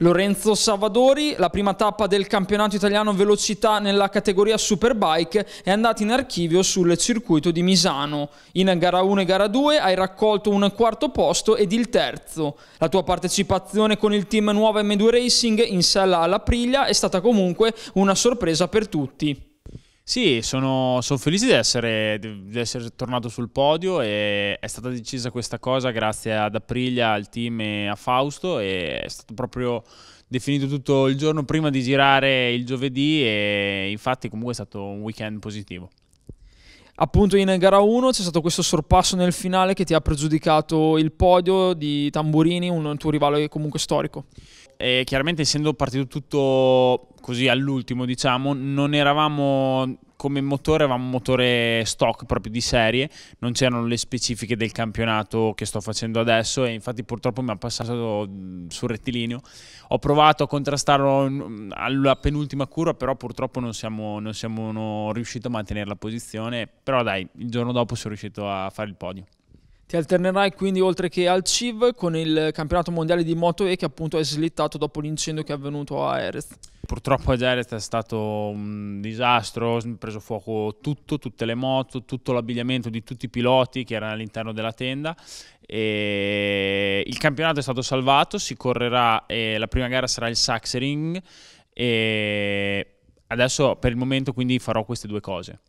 Lorenzo Savadori, la prima tappa del campionato italiano velocità nella categoria Superbike, è andata in archivio sul circuito di Misano. In gara 1 e gara 2 hai raccolto un quarto posto ed il terzo. La tua partecipazione con il team Nuova M2 Racing in sella all'Apriglia è stata comunque una sorpresa per tutti. Sì, sono, sono felice di essere, di essere, tornato sul podio e è stata decisa questa cosa grazie ad Aprilia, al team e a Fausto e è stato proprio definito tutto il giorno prima di girare il giovedì e infatti comunque è stato un weekend positivo. Appunto in gara 1 c'è stato questo sorpasso nel finale che ti ha pregiudicato il podio di Tamburini, un tuo rivale comunque storico. E chiaramente essendo partito tutto così all'ultimo, diciamo, non eravamo come motore avevamo un motore stock proprio di serie, non c'erano le specifiche del campionato che sto facendo adesso e infatti purtroppo mi ha passato sul rettilineo. Ho provato a contrastarlo alla penultima curva, però purtroppo non siamo, non siamo non riusciti a mantenere la posizione, però dai, il giorno dopo sono riuscito a fare il podio. Ti alternerai quindi oltre che al CIV con il campionato mondiale di Moto E che appunto è slittato dopo l'incendio che è avvenuto a Erez. Purtroppo a Jerez è stato un disastro, è preso fuoco tutto, tutte le moto, tutto l'abbigliamento di tutti i piloti che erano all'interno della tenda. E il campionato è stato salvato, si correrà, eh, la prima gara sarà il Saxering e adesso per il momento quindi farò queste due cose.